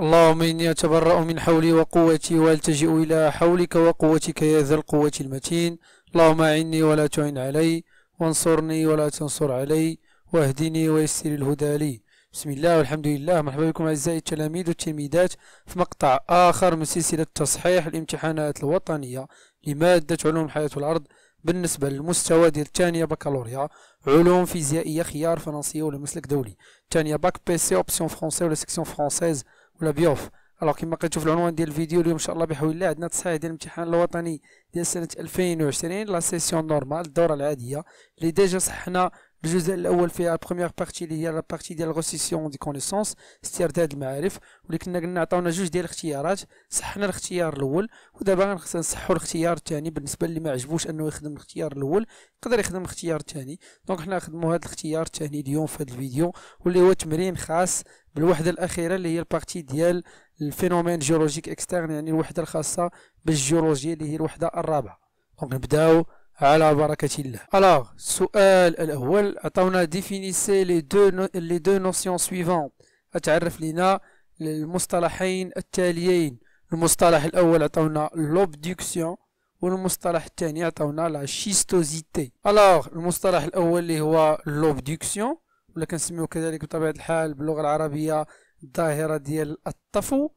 اللهم إني أتبرأ من حولي وقوتي والتجئ إلى حولك وقوتك يا ذا القوة المتين اللهم أعني ولا تعن علي وانصرني ولا تنصر علي واهدني ويسر الهدى لي بسم الله والحمد لله مرحبا بكم أعزائي التلاميذ والتلميذات في مقطع آخر من سلسلة تصحيح الامتحانات الوطنية لمادة علوم حياة الأرض بالنسبة للمستوى ديال الثانية بكالوريا علوم فيزيائية خيار فرنسية ولا مسلك دولي الثانية باك بي سي اوبسيون فرونسي ولا سيكسيون فرونسيز ولا بيوف الوغ كيما كتشوف العنوان ديال الفيديو اليوم ان شاء الله بحول الله عندنا تصحيح ديال الامتحان الوطني ديال سنه 2020 لا سيسيون نورمال الدوره العاديه اللي ديجا صحنا الجزء الاول فيها بروميير بارتي اللي هي لا بارتي ديال غوسيسيون دي كونيسونس استرداد المعارف واللي كنا قلنا عطاونا جوج ديال الاختيارات صحنا الاختيار الاول ودابا خصنا نصحوا الاختيار الثاني بالنسبه اللي ما عجبوش انه يخدم الاختيار الاول يقدر يخدم الاختيار الثاني دونك حنا نخدمو هذا الاختيار الثاني اليوم في هذا الفيديو واللي هو تمرين خاص بالوحده الاخيره اللي هي البارتي ديال الفينومين جيولوجيك اكسترن يعني الوحده الخاصه بالجيولوجيا اللي هي الوحده الرابعه دونك نبداو على بركة الله alors السؤال الأول عطاونا ديفينيسي لي دو لي دو نوسيون سويفونت أتعرف لنا المصطلحين التاليين المصطلح الأول عطاونا لوبديكسيون والمصطلح الثاني عطاونا لا شيستوزيتي alors المصطلح الأول اللي هو لوبديكسيون ولا كنسميو كذلك بطبيعة الحال باللغة العربية الظاهرة ديال الطفو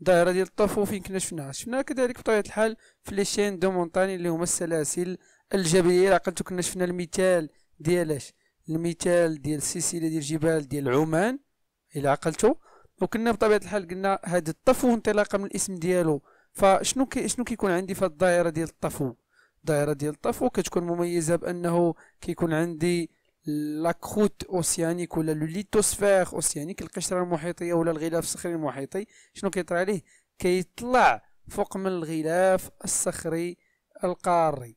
الظاهرة ديال الطفو فين كنا شفناها شفناها كذلك بطبيعة الحال في لي شين دو مونتاني اللي هما السلاسل الجبليه الا عقلتو كنا شفنا المثال اش المثال ديال السلسله ديال الجبال ديال عمان الا عقلتو وكنا بطبيعه الحال قلنا هذا الطفو انطلاقا من الاسم ديالو فشنو كي شنو كيكون عندي في الدائره ديال الطفو الدائره ديال الطفو كتكون مميزه بانه كيكون عندي لاكروت اوسيانيك ولا لو ليتوسفير اوسيانيك القشره المحيطيه ولا الغلاف الصخري المحيطي شنو كيطرى عليه كيطلع فوق من الغلاف الصخري القاري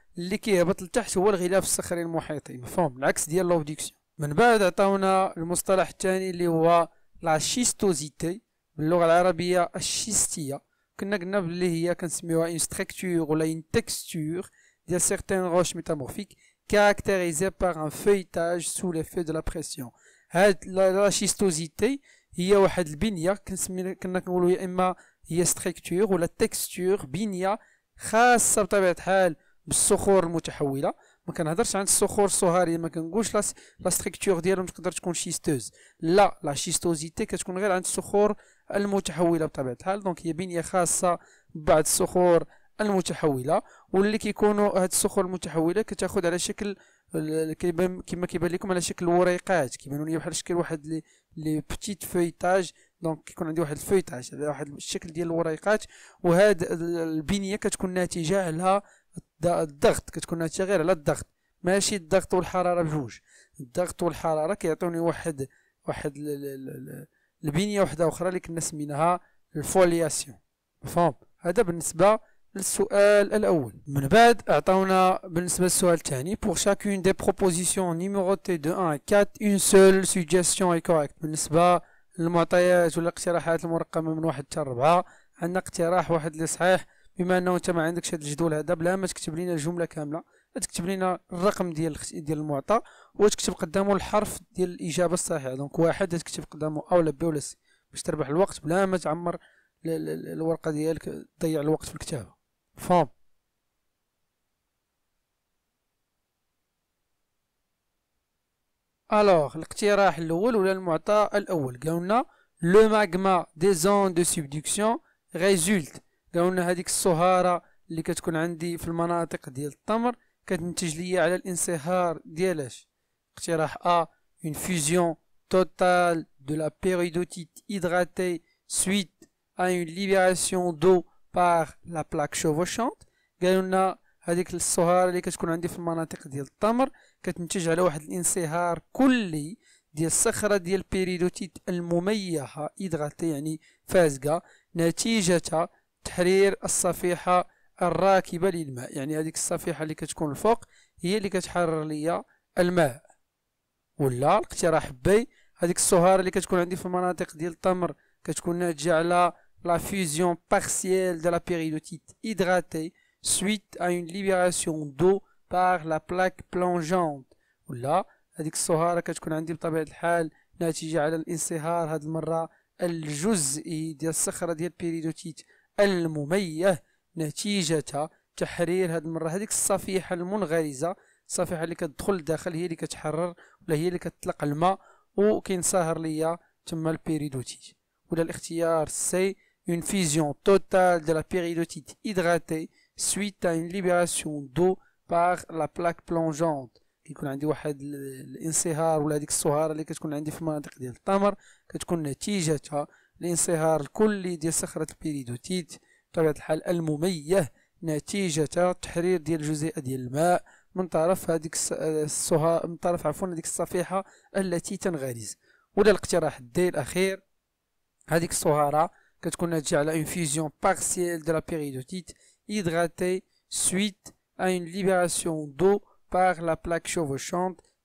اللي كيهبط لتحت هو الغلاف الصخري المحيطي مفهوم العكس ديال لوبديكسيون من بعد عطاونا المصطلح الثاني اللي هو لا شيستوزيتي باللغه العربيه الشيستيه كنا قلنا باللي هي كنسميوها اون ستركتور ولا اون تكستور ديال سيغتان روش ميتامورفيك كاركتيريزي بار ان فيتاج سو لي في دو لا بريسيون هاد لا شيستوزيتي هي واحد البنيه كنسمي كنا كنقولوا يا اما هي ستركتور ولا تكستور بنيه خاصه بطبيعه الحال بالصخور المتحوله ما كنهضرش عن الصخور الصهاريه يعني ما كنقولش لا ستركتور ديالهم تقدر تكون شيستوز لا لا شيستوزيتي كتكون غير عند الصخور المتحوله بطبيعه الحال دونك هي بنيه خاصه بعض الصخور المتحوله واللي كيكونوا هاد الصخور المتحوله كتاخذ على شكل كيبان كما كيبان لكم على شكل وريقات كيبانوا لي بحال شكل واحد لي لي بتيت فيتاج دونك كيكون عندي واحد الفيتاج واحد الشكل ديال الوريقات وهاد البنيه كتكون ناتجه على الضغط كتكون هادشي غير على الضغط ماشي الضغط والحراره بجوج الضغط والحراره كيعطيوني واحد واحد البنيه وحده اخرى اللي كنا سميناها الفولياسيون مفهوم هذا بالنسبه للسؤال الاول من بعد اعطونا بالنسبه للسؤال الثاني pour chacune des propositions numérotées de 1 à 4 une seule suggestion est correcte بالنسبه للمعطيات والاقتراحات المرقمه من واحد حتى 4 عندنا اقتراح واحد اللي صحيح بما انه انت ما عندكش هذا الجدول هذا بلا ما تكتب لنا الجمله كامله تكتب لنا الرقم ديال ديال المعطى وتكتب قدامه الحرف ديال الاجابه الصحيحه دونك واحد تكتب قدامه او لا بي ولا سي باش تربح الوقت بلا ما تعمر الورقه ديالك تضيع الوقت في الكتابه فهم الوغ الاقتراح الاول ولا المعطى الاول قالوا لنا لو ماغما دي زون دو سبديكسيون ريزولت قالوا لنا هذيك الصهاره اللي كتكون عندي في المناطق ديال التمر كتنتج ليا على الانصهار ديالاش اقتراح ا une fusion totale de la péridotite hydratée suite à une libération d'eau par la plaque chevauchante قالوا لنا هذيك الصهاره اللي كتكون عندي في المناطق ديال التمر كتنتج على واحد الانصهار كلي ديال الصخره ديال البيريدوتيت المميحة إدغاتي يعني فازقه نتيجه تحرير الصفيحة الراكبة للماء يعني هذيك الصفيحة اللي كتكون الفوق هي اللي كتحرر لي الماء ولا الاقتراح بي هذيك الصهارة اللي كتكون عندي في المناطق ديال التمر كتكون ناتجة على لا فيزيون بارسييل دو لا بيريودوتيت هيدراتي سويت ا اون libération دو par لا بلاك بلونجونت ولا هذيك الصهارة كتكون عندي بطبيعة الحال ناتجة على الانصهار هاد المرة الجزئي ديال الصخرة ديال بيريودوتيت المميه نتيجه تحرير هاد المره هذيك الصفيحه المنغرزه الصفيحه اللي كتدخل لداخل هي اللي كتحرر ولا هي اللي كتطلق الماء وكينصهر ليا تما البيريدوتيت ولا الاختيار سي اون فيزيون توتال دو لا péridotite هيدراتي سويت à une libération d'eau par la plaque كيكون عندي واحد الانصهار ولا هذيك الصهاره اللي كتكون عندي في المناطق ديال التمر كتكون نتيجتها الانصهار الكلي ديال صخرة البيريدوتيت بطبيعة الحال المميه نتيجة تحرير ديال الجزيئة ديال الماء من طرف هذيك الصها من طرف عفوا هذيك الصفيحة التي تنغرز ولا الاقتراح الدي الأخير هذيك الصهارة كتكون ناتجة على اون فيزيون بارسيال دو لا بيريدوتيت سويت suite à دو باغ لابلاك par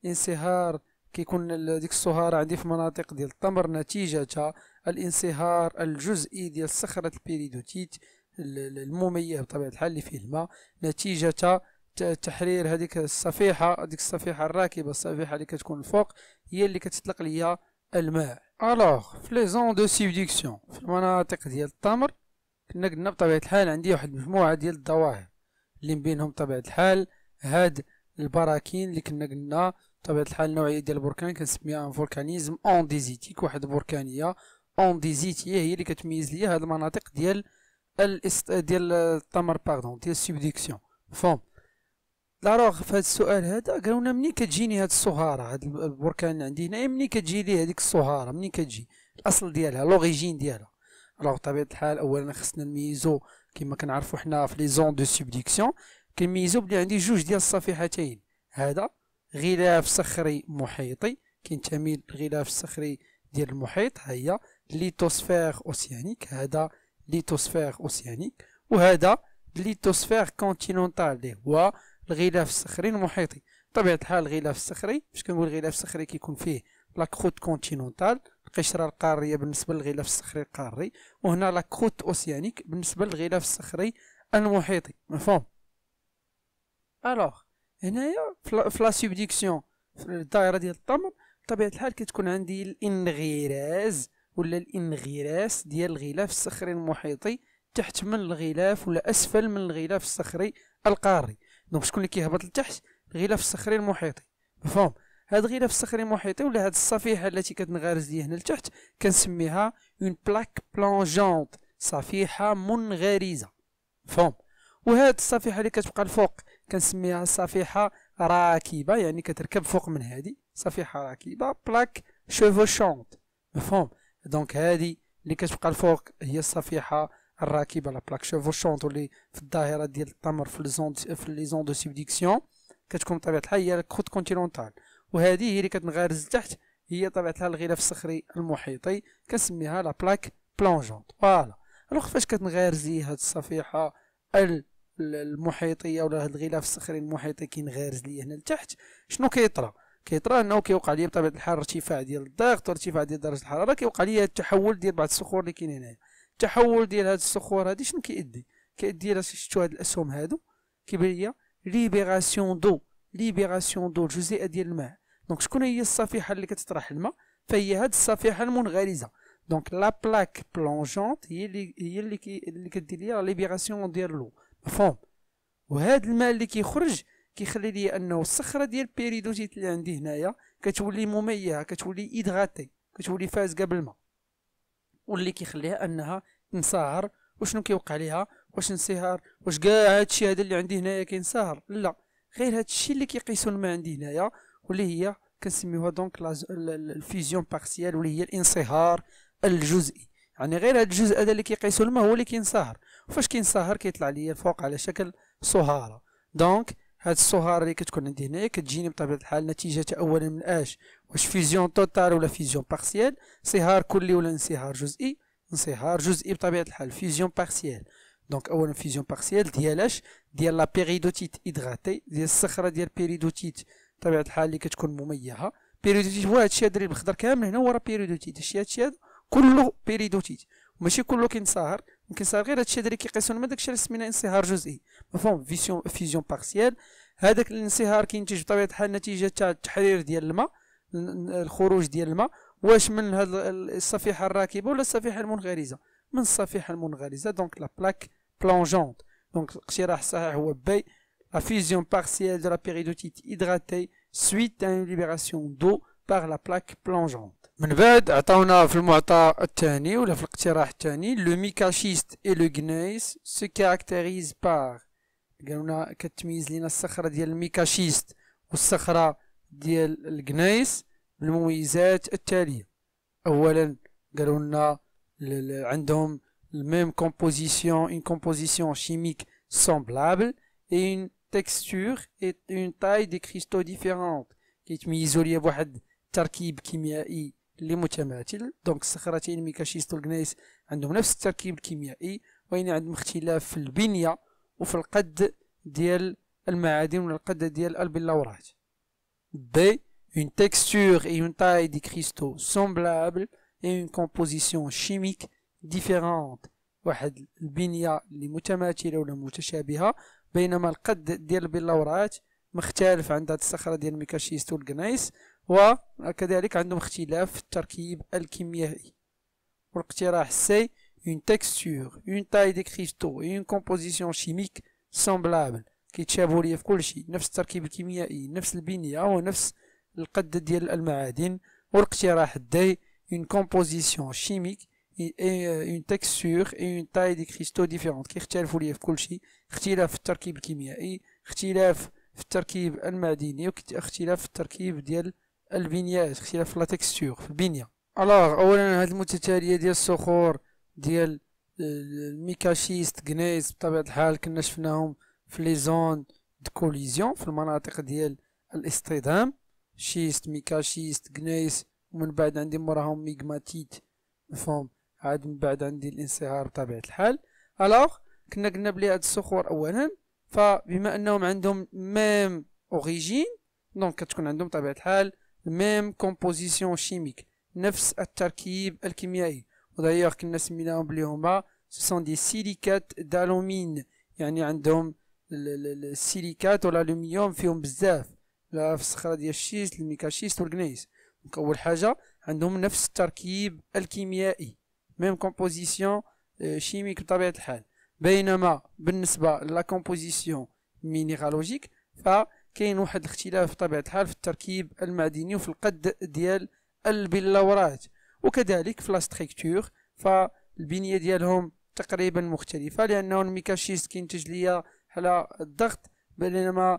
انصهار كيكون ديك الصهارة عندي في مناطق ديال التمر نتيجة الانصهار الجزئي ديال صخرة البيريدوتيت المميه بطبيعة الحال اللي فيه الماء نتيجة تحرير هذيك الصفيحة هذيك الصفيحة الراكبة الصفيحة اللي كتكون الفوق هي اللي كتطلق ليا الماء الوغ في لي زون دو سيبديكسيون في المناطق ديال التمر كنا قلنا بطبيعة الحال عندي واحد المجموعة ديال الظواهر اللي بينهم بطبيعة الحال هاد البراكين اللي كنا قلنا بطبيعة الحال النوعية ديال البركان كنسميها فولكانيزم اونديزيتيك واحد البركانية اونديزيتية هي اللي كتميز ليا هاد المناطق ديال الاست ديال التمر باغدون ديال السبديكسيون فهم لاروغ في هاد السؤال هذا قالوا لنا منين كتجيني هاد الصهارة هاد البركان اللي عندي هنايا إيه، منين كتجي لي هاديك الصهارة منين كتجي الاصل ديالها لوريجين ديالها الوغ طبيعة الحال اولا خصنا نميزو كما كنعرفو حنا في لي زون دو سوبديكسيون كنميزو بلي عندي جوج ديال الصفيحتين هذا غلاف صخري محيطي كينتمي للغلاف الصخري ديال المحيط ها هي ليتوسفير اوسيانيك هذا ليتوسفير اوسيانيك وهذا ليتوسفير كونتيننتال اللي هو الغلاف الصخري المحيطي بطبيعه الحال الغلاف الصخري فاش كنقول غلاف صخري كيكون فيه لاكروت كونتيننتال القشره القاريه بالنسبه للغلاف الصخري القاري وهنا لاكروت اوسيانيك بالنسبه للغلاف الصخري المحيطي مفهوم الوغ هنايا في لا سوبديكسيون في الدائره ديال الطمر بطبيعه الحال كتكون عندي الانغراز ولا الانغراس ديال الغلاف الصخري المحيطي تحت من الغلاف ولا اسفل من الغلاف الصخري القاري دونك شكون اللي كيهبط لتحت الغلاف الصخري المحيطي مفهوم هاد الغلاف الصخري المحيطي ولا هاد الصفيحه التي كتنغرز ليا هنا لتحت كنسميها اون بلاك بلونجونت صفيحه منغرزه مفهوم وهاد الصفيحه اللي كتبقى الفوق كنسميها صفيحه راكبه يعني كتركب فوق من هذه صفيحه راكبه بلاك شيفوشونت مفهوم دونك هذه اللي كتبقى الفوق هي الصفيحه الراكبه لا بلاك شوفوشونت واللي في الظاهره ديال التمر في لي في لي زون دو سيبديكسيون كتكون بطبيعه الحال هي الكروت كونتينونتال وهذه هي اللي كتنغرز لتحت هي طبيعه الحال الغلاف الصخري المحيطي كنسميها لا بلاك بلونجونت فوالا الوغ فاش كتنغرزي هاد الصفيحه ال المحيطيه ولا هاد الغلاف الصخري المحيطي غارز ليا هنا لتحت شنو كيطرى كيطرى انه كيوقع ليا بطبيعه الحال ارتفاع ديال الضغط وارتفاع ديال درجه الحراره كيوقع ليا التحول ديال بعض الصخور اللي كاينين هنايا التحول ديال هاد الصخور هادي شنو كيأدي كيأدي الى شفتوا هاد الاسهم هادو كيبان ليا ليبيراسيون دو ليبيراسيون دو الجزيئه ديال الماء دونك شكون هي الصفيحه اللي كتطرح الماء فهي هاد الصفيحه المنغرزه دونك لا بلاك بلونجونت هي اللي هي اللي اللي كدير ليا ليبيراسيون ديال لو مفهوم وهاد الماء اللي كيخرج كيخلي لي انه الصخره ديال بيريدوزيت اللي عندي هنايا كتولي مميعه كتولي ايدغاتي كتولي فازقه بالماء واللي كيخليها انها تنصهر وشنو كيوقع ليها واش انصهار واش كاع هادشي هذا اللي عندي هنايا كينصهر لا غير هادشي اللي كيقيسوا الماء عندي هنايا واللي هي كنسميوها دونك الفيزيون بارسيال واللي هي الانصهار الجزئي يعني غير هاد الجزء هذا اللي كيقيسوا الماء هو اللي كينصهر فاش كينسهر كيطلع ليا الفوق على شكل صهاره دونك هاد الصهاره اللي كتكون عندي هنايا كتجيني بطبيعه الحال نتيجه اولا من اش واش فيزيون توتال ولا فيزيون بارسيال انصهار كلي ولا انصهار جزئي انصهار جزئي بطبيعه الحال فيزيون بارسيال دونك اولا فيزيون بارسيال ديال اش ديال لا بيريدوتيت ايدغاتي ديال الصخره ديال بيريدوتيت بطبيعه الحال اللي كتكون مميهه بيريدوتيت هو هادشي دري الخضر كامل هنا هو راه بيريدوتيت هادشي هاد كله بيريدوتيت ماشي كله كينصهر يمكن صار غير هادشي هذا اللي كيقيسوا لنا داكشي اللي سمينا انصهار جزئي مفهوم فيسيون فيزيون بارسيال هذاك الانصهار كينتج بطبيعه الحال نتيجه تاع التحرير ديال الماء الخروج ديال الماء واش من هاد الصفيحه الراكبه ولا الصفيحه المنغرزه من الصفيحه المنغرزه دونك لا بلاك بلونجونت دونك الاقتراح الصحيح هو بي لا فيزيون بارسييل دو لا بيريدوتيت هيدراتي سويت ان ليبراسيون دو بار لا بلاك بلونجونت من بعد عطاونا في المعطى الثاني ولا في الاقتراح الثاني لو ميكاشيست اي لو غنايس سو كاركتيريز بار قالونا كتميز لينا الصخره ديال الميكاشيست والصخره ديال الغنايس بالمميزات التاليه اولا قالونا عندهم الميم كومبوزيسيون اون كومبوزيسيون شيميك سومبلابل اي اون تكستور اي اون تاي دي كريستو ديفيرونت كيتميزوا ليا بواحد تركيب كيميائي اللي متماثل دونك الصخرتين ميكاشيست والكنايس عندهم نفس التركيب الكيميائي وين عندهم اختلاف في البنيه وفي القد ديال المعادن والقد ديال البلورات بي une texture et une taille des cristaux semblables et une composition chimique différente واحد البنيه اللي متماثله ولا متشابهه بينما القد ديال البلورات مختلف عند هاد الصخره ديال الميكاشيست والكنايس وكذلك عندهم اختلاف في التركيب الكيميائي والاقتراح سي اون texture اون تاي دي كريستو اون كومبوزيسيون كيميك سامبلابل كيتشابهوا ليا في كلشي نفس التركيب الكيميائي نفس البنيه ونفس القد ديال المعادن والاقتراح دي اون كومبوزيسيون chimique اون تكسور اون تاي دي كريستو ديفيرونت كيختلفوا ليا في كلشي اختلاف في التركيب الكيميائي اختلاف في التركيب المعدني واختلاف في التركيب ديال البنيات اختلاف في لا تكستور في البنيه الوغ اولا هاد المتتاليه ديال الصخور ديال الميكاشيست غنيز بطبيعه الحال كنا شفناهم في لي زون دو كوليزيون في المناطق ديال الاصطدام شيست ميكاشيست غنيس ومن بعد عندي موراهم ميغماتيت مفهوم عاد من بعد عندي الانصهار بطبيعه الحال الوغ كنا قلنا بلي هاد الصخور اولا فبما انهم عندهم ميم اوريجين دونك كتكون عندهم بطبيعه الحال ميم كومبوزيسيون شيميك نفس التركيب الكيميائي ودايوغ كنا سميناهم بلي هما سون دي سيليكات دالومين يعني عندهم السيليكات والالومنيوم فيهم بزاف لا في الصخره ديال الشيست الميكاشيست والكنيس دونك اول حاجه عندهم نفس التركيب الكيميائي ميم كومبوزيسيون شيميك بطبيعه الحال بينما بالنسبه لا كومبوزيسيون مينيرالوجيك ف كاين واحد الاختلاف بطبيعه الحال في التركيب المعدني وفي القد ديال البلورات وكذلك في لاستركتور فالبنيه ديالهم تقريبا مختلفه لانه الميكاشيست كينتج ليا على الضغط بينما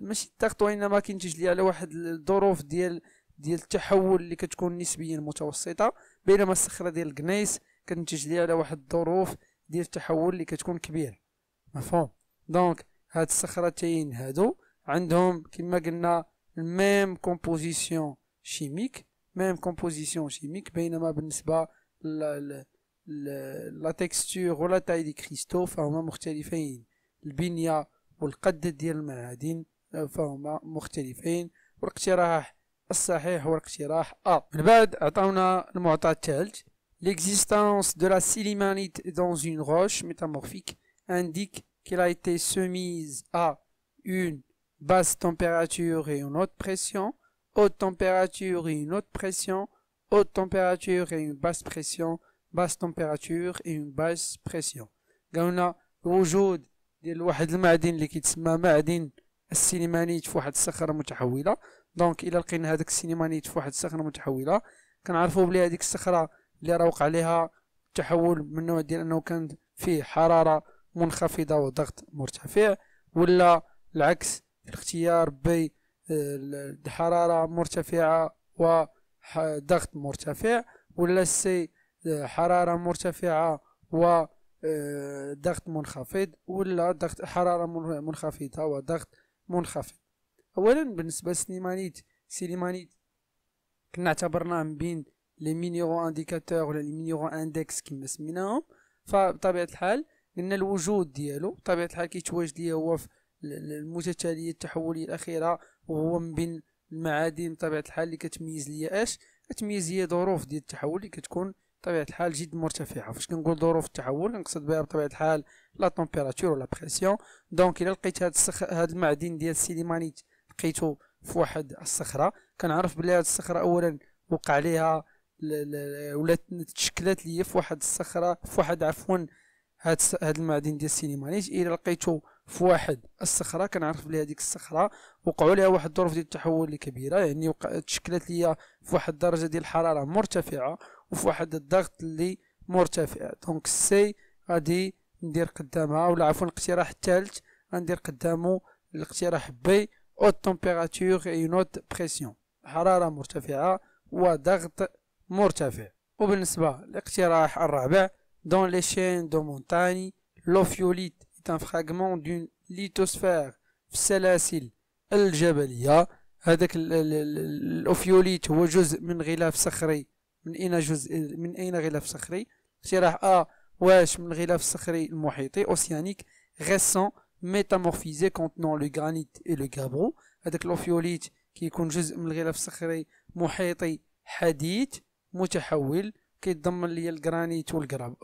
ماشي الضغط وانما كينتج ليا على واحد الظروف ديال ديال التحول اللي كتكون نسبيا متوسطه بينما الصخره ديال الكنيس كتنتج ليا على واحد الظروف ديال التحول اللي كتكون كبيره مفهوم دونك هاد الصخرتين هادو عندهم كما قلنا الميم كومبوزيسيون شيميك ميم كومبوزيسيون شيميك بينما بالنسبه لا تكستور ولا تاي دي L'existence de la silimanite dans une roche métamorphique indique qu'elle a été soumise à une basse température et une haute pression, haute température et une haute pression, haute température et une basse pression, basse température et une basse pression. قالنا وجود ديال واحد المعدن اللي كيتسمى معدن السينيمانيت في واحد الصخره متحوله دونك الا لقينا هذاك السينيمانيت في واحد الصخره متحوله كنعرفوا بلي هذيك الصخره اللي راه وقع عليها تحول من نوع ديال انه كان فيه حراره منخفضه وضغط مرتفع ولا العكس الاختيار بين آه، حرارة مرتفعة وضغط مرتفع ولا سي آه، حرارة مرتفعة و آه، ضغط منخفض ولا ضغط حرارة منخفضة وضغط منخفض أولا بالنسبة لسليمانيت سليمانيت كنا اعتبرناه من بين لي مينيرو انديكاتور ولا لي مينيرو اندكس كما سميناهم فبطبيعة الحال قلنا الوجود ديالو بطبيعة الحال كيتواجد ليا هو في المتتاليه التحوليه الاخيره وهو من بين المعادن بطبيعه الحال اللي كتميز ليا اش كتميز هي ظروف ديال التحول اللي كتكون بطبيعه الحال جد مرتفعه فاش كنقول ظروف التحول كنقصد بها بطبيعه الحال لا تمبيراتور ولا بريسيون دونك الا لقيت هاد الصخ هاد المعدن ديال السيليمانيت لقيتو في واحد الصخره كنعرف بلي هاد الصخره اولا وقع عليها ولات تشكلات ليا في واحد الصخره في واحد عفوا هاد هاد المعدن ديال السيليمانيت الا لقيتو في واحد الصخره كنعرف بلي هذيك الصخره وقعوا لها واحد الظروف ديال التحول الكبيره كبيره يعني تشكلت ليا في واحد الدرجه ديال الحراره مرتفعه وفي واحد الضغط اللي مرتفع دونك سي غادي ندير قدامها ولا عفوا الاقتراح الثالث غندير قدامه الاقتراح بي او تمبيراتور اي نوت بريسيون حرارة مرتفعة وضغط مرتفع وبالنسبة للاقتراح الرابع دون لي شين دو مونتاني لوفيوليت est un fragment d'une lithosphère في السلاسل الجبلية هذاك الأوفيوليت هو جزء من غلاف صخري من أين جزء من أين غلاف صخري اقتراح أ واش من الغلاف الصخري المحيطي أوسيانيك غيسون ميتامورفيزي كونتنون لو غرانيت et لو غابرو هذاك الاوفيوليت كيكون جزء من الغلاف الصخري محيطي حديث متحول كيتضمن ليا الجرانيت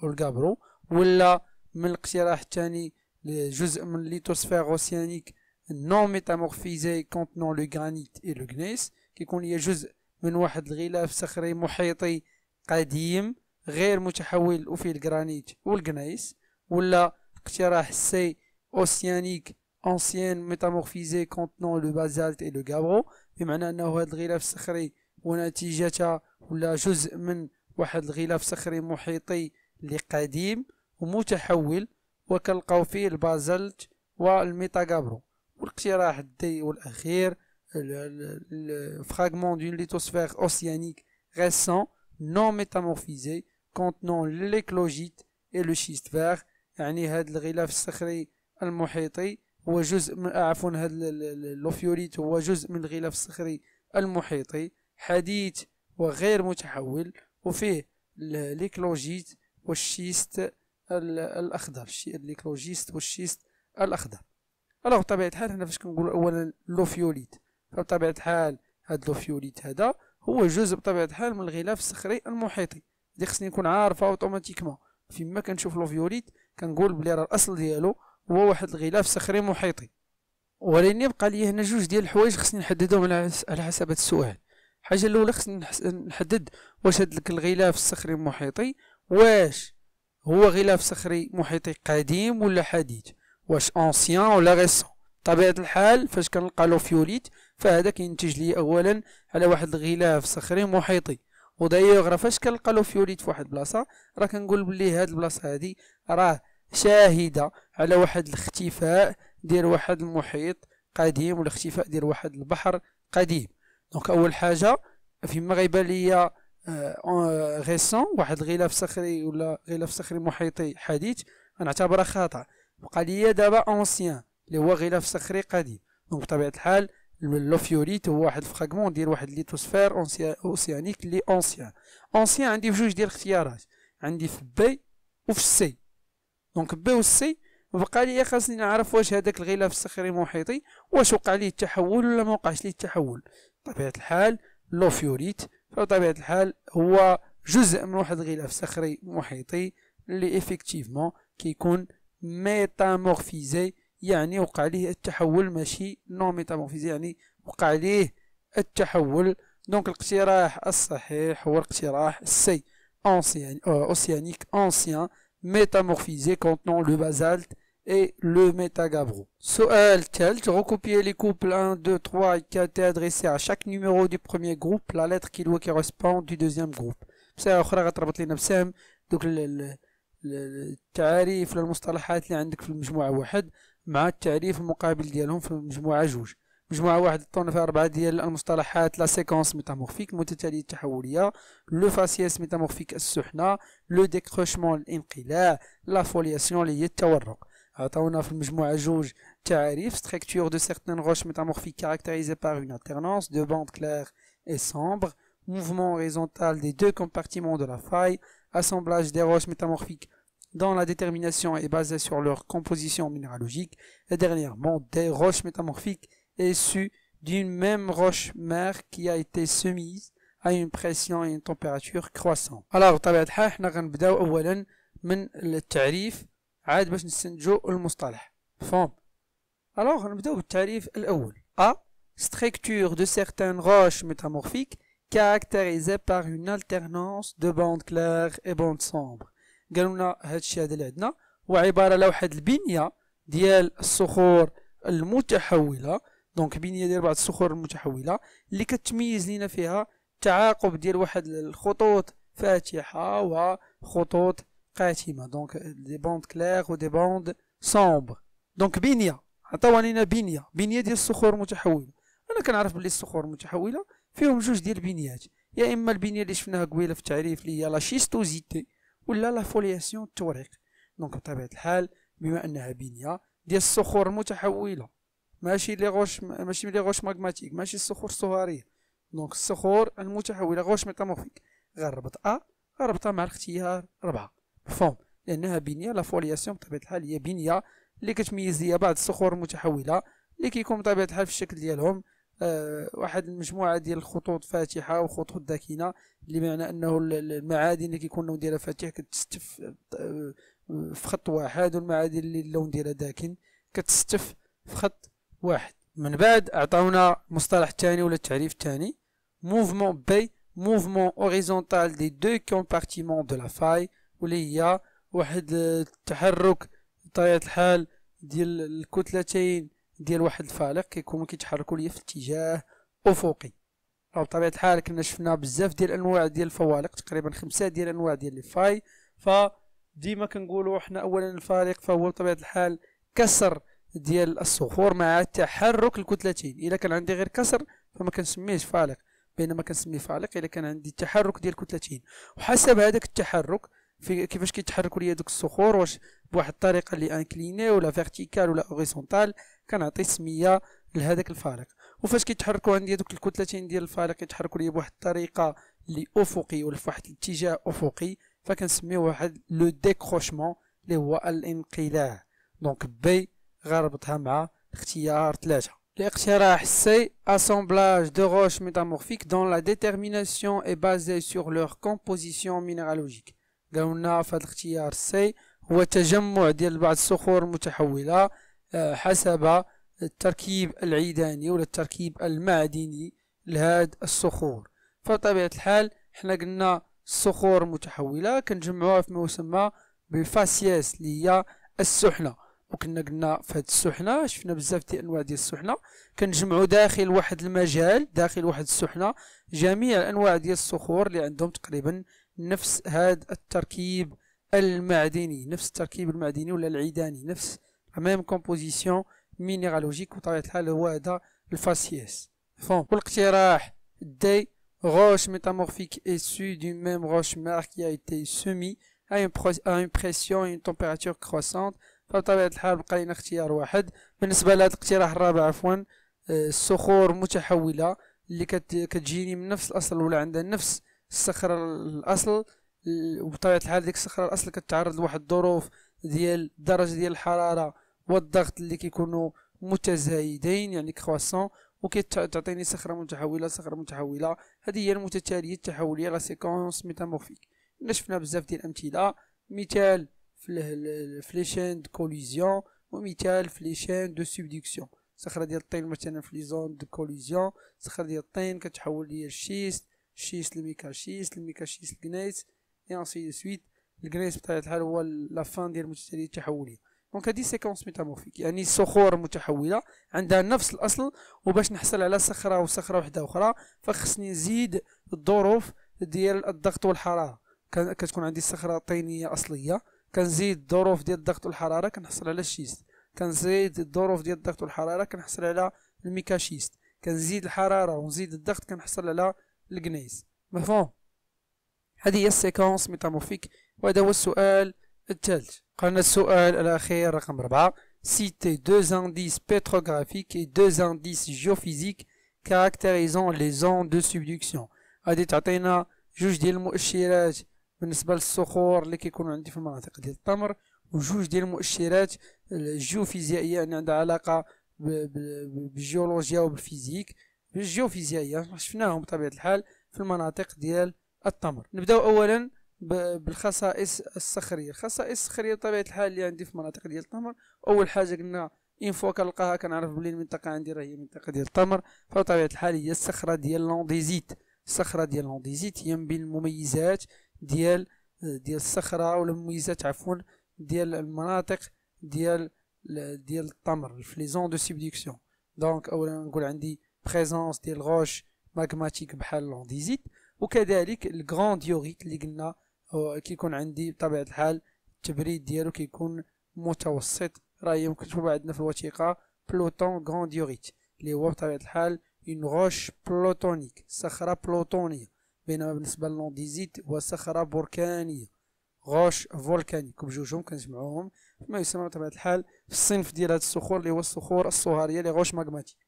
والجابرو ولا من الاقتراح الثاني جزء من ليتوسفير اوسيانيك نون ميتامورفيزي كونتنون لو غرانيت اي لو غنيس كيكون هي جزء من واحد الغلاف صخري محيطي قديم غير متحول وفيه الجرانيت والجنيس ولا اقتراح سي اوسيانيك انسيان ميتامورفيزي كونتنون لو بازالت اي لو غابرو بمعنى انه هذا الغلاف الصخري ونتيجته ولا جزء من واحد الغلاف صخري محيطي لقديم قديم ومتحول وكنلقاو فيه البازلت والميتاغابرو والاقتراح الدي والاخير الفراغمون دون ليتوسفير اوسيانيك ريسون نو ميتامورفيزي كونتنون ليكلوجيت اي لو شيست فيغ يعني هذا الغلاف الصخري المحيطي هو جزء من عفوا هذا لوفيوريت هو جزء من الغلاف الصخري المحيطي حديث وغير متحول وفيه ليكلوجيت والشيست الاخضر الشيء الليكروجيست والشيست الاخضر الوغ بطبيعه الحال هنا فاش كنقولوا اولا لوفيوليت فبطبيعه الحال هاد لوفيوليت هذا هو جزء بطبيعه الحال من الغلاف الصخري المحيطي اللي خصني نكون عارفه اوتوماتيكمون فيما كنشوف لوفيوليت كنقول بلي راه الاصل ديالو هو واحد الغلاف صخري محيطي ولكن يبقى لي هنا جوج ديال الحوايج خصني نحددهم على حسب هاد السؤال الحاجه الاولى خصني نحدد واش هاد الغلاف الصخري المحيطي واش هو غلاف صخري محيطي قديم ولا حديث واش انسيان ولا ريسون طبيعة الحال فاش كنلقى لوفيوليت فهذا كينتج لي اولا على واحد الغلاف صخري محيطي ودايوغ راه فاش كنلقى لوفيوليت في واحد البلاصه راه كنقول بلي هاد البلاصه هادي راه شاهده على واحد الاختفاء ديال واحد المحيط قديم والاختفاء ديال واحد البحر قديم دونك اول حاجه فيما غيبان ليا آه، آه، غيسون واحد الغلاف صخري ولا غلاف صخري محيطي حديث غنعتبره خطا بقى ليا دابا اونسيان اللي هو غلاف صخري قديم دونك بطبيعه الحال لوفيوريت هو واحد الفراغمون ديال واحد ليتوسفير اوسيانيك لي اونسيان اونسيان عندي في جوج ديال الاختيارات عندي في بي وفي سي دونك بي سي بقى ليا خاصني نعرف واش هذاك الغلاف الصخري محيطي واش وقع ليه التحول ولا ما وقعش ليه التحول بطبيعه الحال لوفيوريت فبطبيعه الحال هو جزء من واحد الغلاف صخري محيطي اللي ايفيكتيفمون كيكون ميتامورفيزي يعني وقع عليه التحول ماشي نو ميتامورفيزي يعني وقع عليه التحول دونك الاقتراح الصحيح هو الاقتراح السي اوسيانيك اوسيانيك اونسيان ميتامورفيزي métamorphisé لو بازالت et le Métagabro. Soal Telt, recopier les couples 1, 2, 3 et 4 et adressé à chaque numéro du premier groupe la lettre qui doit correspond du deuxième groupe. بساعة أخرى غتربط لينا بسام دوك التعاريف للمصطلحات اللي عندك في المجموعة واحد مع التعريف المقابل ديالهم في المجموعة جوج مجموعة واحد طون في أربعة ديال المصطلحات لا سيكونس ميتامورفيك متتالية التحولية لو فاسياس ميتامورفيك السحنة لو ديكروشمون الانقلاع لا فولياسيون اللي هي التورق عطاونا في جوج تعريف structure de certaines roches métamorphiques caractérisées par une alternance de bandes claires et sombres, mouvement horizontal des deux compartiments de la faille, assemblage des roches métamorphiques dont la détermination est basée sur leur composition minéralogique, et dernièrement des roches métamorphiques issues d'une même roche mère qui a été soumise à une pression et une température croissante. Alors, on va commencer le عاد باش نستنتجو المصطلح مفهوم الوغ نبداو بالتعريف الاول ا structure دو سيرتان غوش ميتامورفيك caractérisée باغ اون التيرنونس دو بوند كلاغ اي بوند سومبر قالوا لنا هادشي هذا اللي عندنا هو عباره على واحد البنيه ديال الصخور المتحوله دونك بنيه ديال بعض الصخور المتحوله اللي كتميز لينا فيها تعاقب ديال واحد الخطوط فاتحه وخطوط قاتمة دونك دي باند كلير ودي باند سومبر دونك بنية عطاو علينا بنية بنية ديال الصخور المتحوله أنا كنعرف بلي الصخور المتحولة فيهم جوج ديال البنيات يا إما البنية اللي شفناها قبيلة في التعريف اللي هي لا شيستوزيتي ولا لا فولياسيون التوريق دونك بطبيعة الحال بما أنها بنية ديال الصخور المتحولة ماشي لي غوش ماشي لي غوش ماغماتيك ماشي الصخور الصهارية دونك الصخور المتحولة غوش ميتامورفيك غربت أ ربطها مع الاختيار ربعة فوم لانها بنيه لا فولياسيون بطبيعه الحال هي بنيه اللي كتميز ليا بعض الصخور المتحوله اللي كيكون بطبيعه الحال في الشكل ديالهم آه واحد المجموعه ديال الخطوط فاتحه وخطوط داكنه اللي بمعنى انه المعادن اللي كيكون اللون ديالها فاتح كتستف آه، في خط واحد والمعادن اللي اللون ديالها داكن كتستف في خط واحد من بعد عطاونا المصطلح الثاني ولا التعريف الثاني موفمون بي موفمون اوريزونتال دي دو كومبارتيمون دو لا فاي ولي واحد التحرك طبيعه الحال ديال الكتلتين ديال واحد الفالق كيكونوا كيتحركوا ليا في اتجاه افقي راه بطبيعه الحال كنا شفنا بزاف ديال الانواع ديال الفوالق تقريبا خمسه ديال الانواع ديال لي فاي فديما كنقولوا حنا اولا الفارق فهو بطبيعه الحال كسر ديال الصخور مع تحرك الكتلتين الا كان عندي غير كسر فما كنسميهش فالق بينما كنسميه فالق الا كان عندي تحرك ديال الكتلتين وحسب هذاك التحرك في كيفاش كيتحركوا ليا دوك الصخور واش بواحد الطريقه اللي انكليني ولا فيرتيكال ولا اوريزونتال كنعطي سميه لهذاك الفارق وفاش كيتحركوا عندي دوك الكتلتين ديال الفارق كيتحركوا ليا بواحد الطريقه اللي افقي ولا فواحد الاتجاه افقي فكنسميه واحد لو ديكروشمون اللي هو الانقلاع دونك بي غربطها مع اختيار ثلاثة الاقتراح سي assemblage de roches métamorphiques dont la détermination est basée sur leur composition minéralogique قالولنا في الاختيار سي هو تجمع ديال بعض الصخور المتحولة آه، حسب التركيب العيداني ولا التركيب المعدني لهاد الصخور فبطبيعة الحال حنا قلنا الصخور المتحولة كنجمعوها في ما يسمى بالفاسياس اللي هي السحنة وكنا قلنا في هاد السحنه شفنا بزاف ديال انواع ديال السحنه كنجمعو داخل واحد المجال داخل واحد السحنه جميع انواع ديال الصخور اللي عندهم تقريبا نفس هذا التركيب المعدني نفس التركيب المعدني ولا العيداني نفس ميم كومبوزيسيون مينيرالوجيك وطبيعة الحال هو هذا الفاسيس فون والاقتراح دي روش ميتامورفيك اسو دو ميم روش مار كي a ايتي سومي اون une, اون une pression et فبطبيعة الحال بقى لنا اختيار واحد بالنسبة لهذا الاقتراح الرابع عفوا الصخور آه، متحولة اللي كتجيني من نفس الأصل ولا عندها نفس الصخرة الأصل وبطبيعة الحال ديك الصخرة الأصل كتعرض لواحد الظروف ديال درجه ديال الحرارة والضغط اللي كيكونوا متزايدين يعني كرواسون وكتعطيني صخرة متحولة صخرة متحولة هذه هي المتتالية التحولية لا سيكونس ميتامورفيك شفنا بزاف ديال الأمثلة مثال في لي شين دو كوليزيون ومثال في لي شين دو سوبديكسيون صخرة ديال الطين مثلا في لي زون دو كوليزيون صخرة ديال الطين كتحول ليا الشيست شيس الميكا الشيس الميكا الشيس الكنايس اي انسي دو سويت الكنايس بطبيعه الحال هو لا فان ديال المتتالية التحوليه دونك هادي سيكونس ميتامورفيك يعني صخور متحوله عندها نفس الاصل وباش نحصل على صخره وصخره وحده اخرى فخصني نزيد الظروف ديال الضغط والحراره كتكون عندي صخره طينيه اصليه كنزيد الظروف ديال الضغط والحراره كنحصل على الشيست كنزيد الظروف ديال الضغط والحراره كنحصل على الميكاشيست كنزيد الحراره ونزيد الضغط كنحصل على القنيس مفهوم هذه هي السيكونس ميتامورفيك وهذا هو السؤال الثالث قرأنا السؤال الأخير رقم 4 سيتي دو زانديس pétrographiques et دو زانديس جيوفيزيك caractérisant لي زون دو subduction غادي تعطينا جوج ديال المؤشرات بالنسبة للصخور اللي كيكونوا عندي في المناطق ديال التمر وجوج ديال المؤشرات الجيوفيزيائية يعني عندها علاقة بالجيولوجيا وبالفيزيك الجيوفيزيائية شفناهم بطبيعة الحال في المناطق ديال التمر نبداو أولا بالخصائص الصخرية الخصائص الصخرية بطبيعة الحال اللي عندي في المناطق ديال التمر أول حاجة قلنا إن فوا كنلقاها كنعرف بلي المنطقة عندي راه هي منطقة ديال التمر فبطبيعة الحال هي الصخرة ديال لونديزيت الصخرة ديال لونديزيت هي من بين المميزات ديال ديال الصخرة ولا المميزات عفوا ديال المناطق ديال ديال التمر في لي زون دو سيبديكسيون دونك اولا نقول عندي بريزونس ديال غوش ماغماتيك بحال لونديزيت وكذلك الكرون يوريت اللي قلنا كيكون عندي بطبيعه الحال التبريد ديالو كيكون متوسط راه مكتوب عندنا في الوثيقه بلوتون كرون يوريت اللي هو بطبيعه الحال اون غوش بلوتونيك صخره بلوتونيه بينما بالنسبه للونديزيت هو صخره بركانيه غوش فولكانيك بجوجهم كنجمعوهم ما يسمى بطبيعه الحال في الصنف ديال هاد الصخور اللي هو الصخور الصهاريه اللي غوش ماغماتيك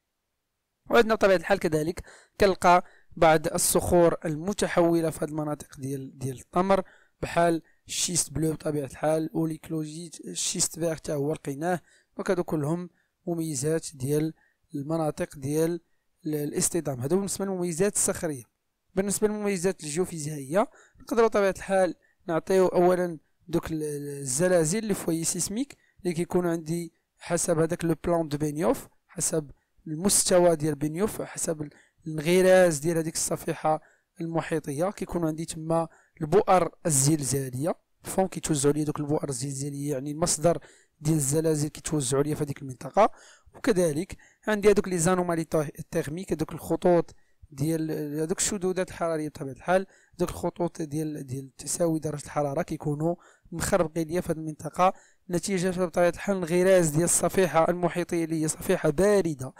وعندنا بطبيعه الحال كذلك كنلقى بعض الصخور المتحوله في هذه المناطق ديال ديال التمر بحال الشيست بلو بطبيعه الحال وليكلوجيت الشيست فيغ حتى هو لقيناه هادو كلهم مميزات ديال المناطق ديال الاصطدام هادو بالنسبه للمميزات الصخريه بالنسبه للمميزات الجيوفيزيائيه نقدروا بطبيعه الحال نعطيو اولا دوك الزلازل اللي فوايي سيسميك اللي كيكونو عندي حسب هذاك لو بلان دو بينيوف حسب المستوى ديال بنيوف حسب الانغراز ديال هذيك الصفيحه المحيطيه كيكون عندي تما البؤر الزلزاليه فهم كيتوزعوا لي دوك البؤر الزلزاليه يعني المصدر ديال الزلازل كيتوزعوا لي في هذيك المنطقه وكذلك عندي هذوك لي زانومالي تيرميك هذوك الخطوط ديال هذوك الشذوذات الحراريه بطبيعه الحال دوك الخطوط ديال ديال تساوي درجه الحراره كيكونوا مخربقين ليا في هذه المنطقه نتيجه بطبيعه الحال الغراز ديال الصفيحه المحيطيه اللي هي صفيحه بارده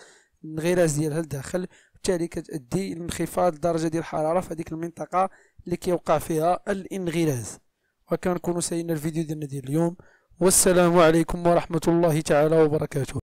الانغلاس ديالها لداخل وبالتالي كتؤدي لانخفاض درجه ديال الحراره في هذيك المنطقه اللي كيوقع فيها الانغراس وكنكونوا ساينا الفيديو ديالنا ديال اليوم والسلام عليكم ورحمه الله تعالى وبركاته